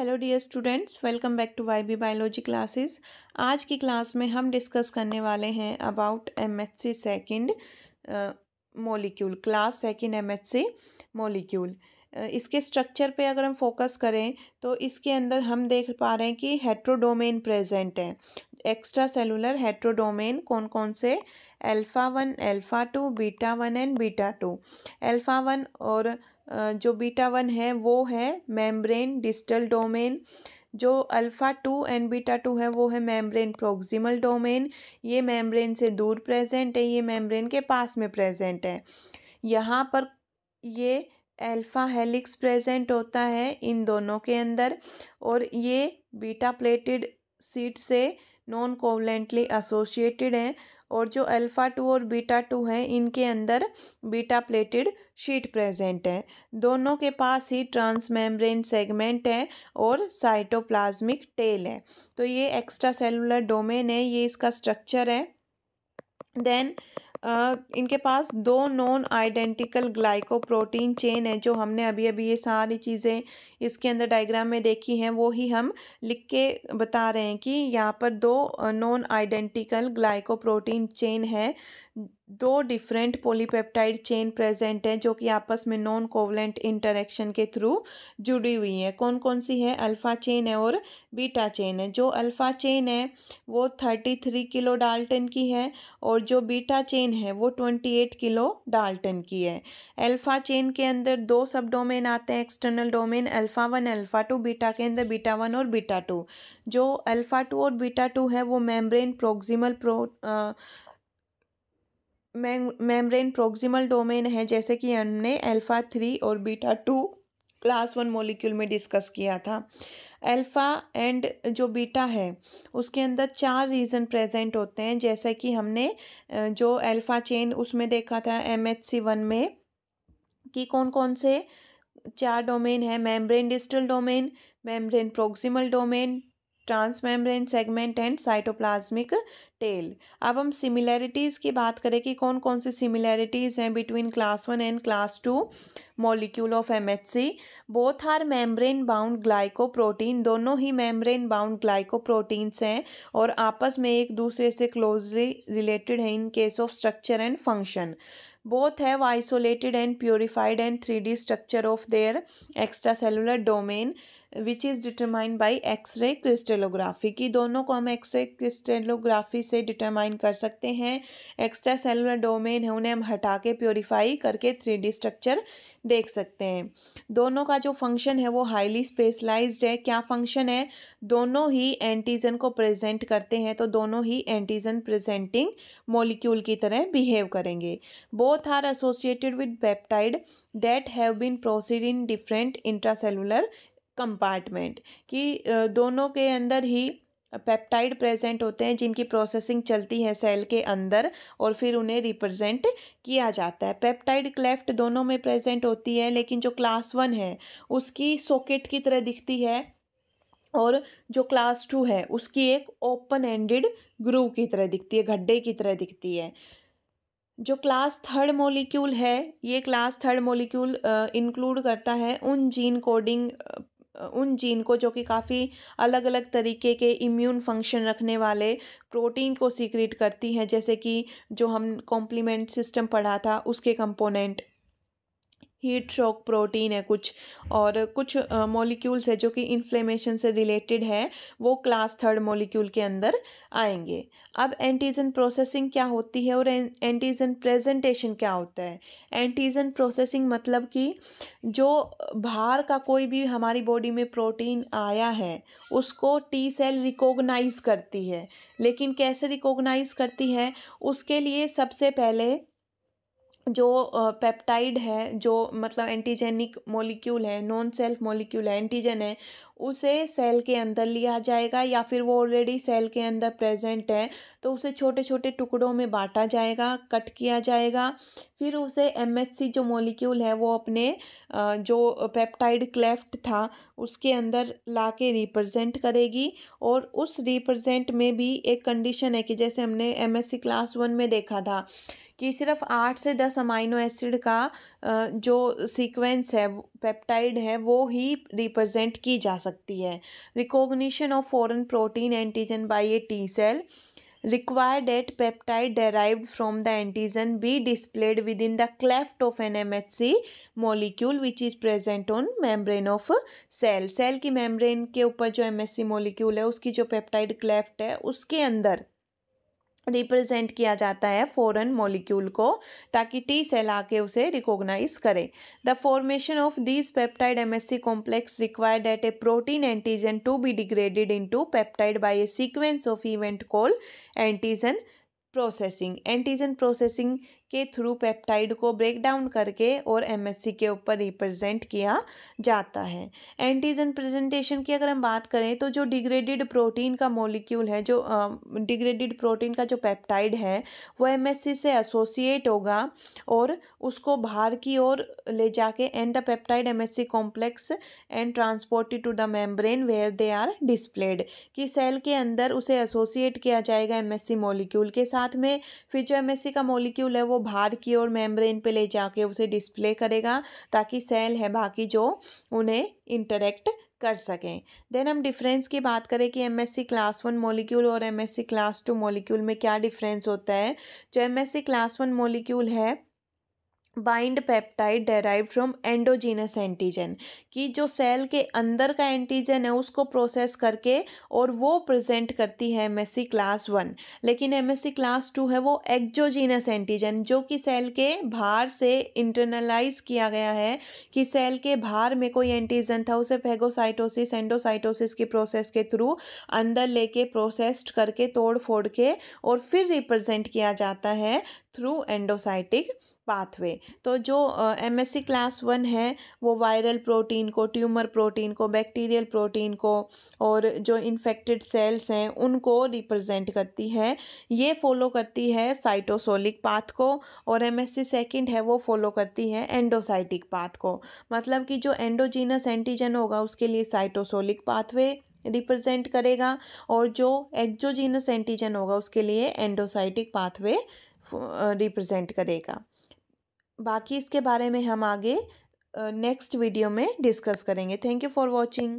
hello dear students welcome back to Y B biology classes आज की class में हम डिस्कस करने वाले हैं about M H C second molecule class second M H C molecule इसके स्ट्रक्चर पे अगर हम फोकस करें तो इसके अंदर हम देख पा रहे हैं कि हेट्रोडोमेन प्रेजेंट है एक्स्ट्रा सेलुलर हेट्रोडोमेन कौन कौन से alpha one alpha two beta one and beta two alpha one और जो बीटा वन है वो है मेम्ब्रेन डिस्टल डोमेन जो alpha two and beta two है वो है मेम्ब्रेन प्रोक्सिमल डोमेन ये मेम्ब्रेन से दूर प्रेजेंट है ये मेम्ब्रेन के पास में प्रेजेंट है यहाँ पर ये अल्फ़ा हेलिक्स प्रेजेंट होता है इन दोनों के अंदर और ये बीटा प्लेटेड सीट से नॉन कोवलेंटली एसोसिएटेड हैं और जो अल्फ़ा टू और बीटा टू हैं इनके अंदर बीटा प्लेटेड शीट प्रेजेंट है दोनों के पास ही ट्रांसमेम्ब्रेन सेगमेंट है और साइटोप्लाज्मिक टेल है तो ये एक्स्ट्रा सेलुलर डोमेन है ये इसका स्ट्रक्चर है देन इनके पास दो नॉन आइडेंटिकल ग्लाइकोप्रोटीन चेन है जो हमने अभी अभी ये सारी चीज़ें इसके अंदर डायग्राम में देखी हैं वो ही हम लिख के बता रहे हैं कि यहाँ पर दो नॉन आइडेंटिकल ग्लाइकोप्रोटीन चेन है दो डिफरेंट पॉलीपेप्टाइड चेन प्रेजेंट हैं जो कि आपस में नॉन कोवलेंट इंटरेक्शन के थ्रू जुड़ी हुई हैं कौन कौन सी है अल्फ़ा चेन है और बीटा चेन है जो अल्फ़ा चेन है वो थर्टी थ्री किलो डाल्टन की है और जो बीटा चेन है वो ट्वेंटी एट किलो डाल्टन की है अल्फ़ा चेन के अंदर दो सब डोमेन आते हैं external domain alpha one alpha two beta के अंदर बीटा वन और बीटा टू जो अल्फ़ा टू और बीटा टू है वो membrane proximal pro membrane proximal domain है जैसे कि हमने अल्फ़ा थ्री और beta two class one molecule में डिस्कस किया था अल्फ़ा एंड जो बीटा है उसके अंदर चार रीज़न प्रेजेंट होते हैं जैसे कि हमने जो अल्फ़ा चेन उसमें देखा था एम एच सी वन में कि कौन कौन से चार डोमेन है membrane distal domain membrane proximal domain transmembrane segment and cytoplasmic tail अब हम सिमिलैरिटीज़ की बात करें कि कौन कौन सी सिमिलैरिटीज़ हैं between class one and class two molecule of M H C both are membrane bound glycoprotein दोनों ही मेम्ब्रेन बाउंड ग्लाइकोप्रोटीन्स हैं और आपस में एक दूसरे से क्लोजली रिलेटेड हैं in case of structure and function both isolated and purified and three D structure of their extracellular domain which is determine by X ray crystallography की दोनों को हम एक्सरे क्रिस्टलोग्राफी से डिटरमाइन कर सकते हैं एक्स्ट्रा सेलुलर डोमेन है उन्हें हम हटा के प्योरीफाई करके थ्री स्ट्रक्चर देख सकते हैं दोनों का जो फंक्शन है वो हाईली स्पेशलाइज है क्या फंक्शन है दोनों ही एंटीजन को प्रेजेंट करते हैं तो दोनों ही एंटीजन प्रेजेंटिंग मोलिक्यूल की तरह बिहेव करेंगे both are associated with peptide that have been processed in different intracellular compartment कि दोनों के अंदर ही पेप्टाइड प्रेजेंट होते हैं जिनकी प्रोसेसिंग चलती है सेल के अंदर और फिर उन्हें रिप्रेजेंट किया जाता है पेप्टाइड क्लेफ्ट दोनों में प्रेजेंट होती है लेकिन जो क्लास वन है उसकी सॉकेट की तरह दिखती है और जो क्लास टू है उसकी एक ओपन एंडेड ग्रू की तरह दिखती है गड्ढे की तरह दिखती है जो क्लास थर्ड मोलिक्यूल है ये क्लास थर्ड मोलिक्यूल इंक्लूड करता है उन जीन कोडिंग उन जीन को जो कि काफ़ी अलग अलग तरीके के इम्यून फंक्शन रखने वाले प्रोटीन को सीक्रेट करती हैं जैसे कि जो हम कॉम्प्लीमेंट सिस्टम पढ़ा था उसके कंपोनेंट हीट शॉक प्रोटीन है कुछ और कुछ मॉलिक्यूल्स है जो कि इन्फ्लेमेशन से रिलेटेड है वो क्लास थर्ड मॉलिक्यूल के अंदर आएंगे अब एंटीजन प्रोसेसिंग क्या होती है और एंटीजन प्रेजेंटेशन क्या होता है एंटीजन प्रोसेसिंग मतलब कि जो बाहर का कोई भी हमारी बॉडी में प्रोटीन आया है उसको टी सेल रिकोगनाइज़ करती है लेकिन कैसे रिकोगनाइज करती है उसके लिए सबसे पहले जो पेप्टाइड है जो मतलब एंटीजेनिक मॉलिक्यूल है नॉन सेल्फ मॉलिक्यूल है एंटीजन है उसे सेल के अंदर लिया जाएगा या फिर वो ऑलरेडी सेल के अंदर प्रेजेंट है तो उसे छोटे छोटे टुकड़ों में बांटा जाएगा कट किया जाएगा फिर उसे एम जो मॉलिक्यूल है वो अपने जो पेप्टाइड क्लेफ्ट था उसके अंदर ला के रिप्रजेंट करेगी और उस रिप्रजेंट में भी एक कंडीशन है कि जैसे हमने एम क्लास वन में देखा था कि सिर्फ आठ से दस अमाइनो एसिड का जो सीक्वेंस है पेप्टाइड है वो ही रिप्रजेंट की जा सकती सकती है recognition of foreign protein antigen by a T cell required at peptide derive from the antigen be displayed within the cleft of an M H C molecule which is present on membrane of cell cell की membrane के ऊपर जो M S C molecule है उसकी जो peptide cleft है उसके अंदर रिप्रेजेंट किया जाता है फॉरन मॉलिक्यूल को ताकि टी सेल आके उसे रिकॉग्नाइज करे the formation of this peptide MSC complex required at a protein antigen to be degraded into peptide by a sequence of event call antigen processing antigen processing के through peptide को break down करके और MSc के ऊपर represent किया जाता है antigen presentation की अगर हम बात करें तो जो डिग्रेडेड प्रोटीन का मॉलिक्यूल है जो डिग्रेडेड प्रोटीन का जो पेप्टाइड है वो एमएससी से एसोसिएट होगा और उसको बाहर की ओर ले जाके and the peptide MSC complex and transported to the membrane where they are displayed कि सेल के अंदर उसे एसोसिएट किया जाएगा एमएससी मॉलिक्यूल के साथ साथ में फिर जो एम का मोलिक्यूल है वो बाहर की ओर मेम्ब्रेन पे ले जाके उसे डिस्प्ले करेगा ताकि सेल है बाकी जो उन्हें इंटरेक्ट कर सकें देन हम डिफरेंस की बात करें कि एमएससी क्लास वन मोलिक्यूल और एमएससी क्लास टू मोलिक्यूल में क्या डिफरेंस होता है जो एमएससी क्लास वन मोलिक्यूल है bind peptide derive from endogenous antigen कि जो सेल के अंदर का एंटीजन है उसको प्रोसेस करके और वो प्रेजेंट करती है एमएससी क्लास वन लेकिन एम क्लास टू है वो एक्जोजीनस एंटीजन जो कि सेल के बाहर से इंटरनलाइज किया गया है कि सेल के बाहर में कोई एंटीजन था उसे फेगोसाइटोसिस एंडोसाइटोसिस की प्रोसेस के थ्रू अंदर लेके प्रोसेस्ड करके तोड़ फोड़ के और फिर रिप्रेजेंट किया जाता है थ्रू एंडोसाइटिक पाथवे तो जो एमएससी क्लास वन है वो वायरल प्रोटीन को ट्यूमर प्रोटीन को बैक्टीरियल प्रोटीन को और जो इन्फेक्टेड सेल्स हैं उनको रिप्रेजेंट करती है ये फॉलो करती है साइटोसोलिक पाथ को और एमएससी सेकंड है वो फॉलो करती है एंडोसाइटिक पाथ को मतलब कि जो एंडोजीनस एंटीजन होगा उसके लिए साइटोसोलिक पाथवे रिप्रेजेंट करेगा और जो एक्जोजीनस एंटीजन होगा उसके लिए एंडोसाइटिक पाथवे रिप्रेजेंट करेगा बाकी इसके बारे में हम आगे नेक्स्ट वीडियो में डिस्कस करेंगे थैंक यू फॉर वॉचिंग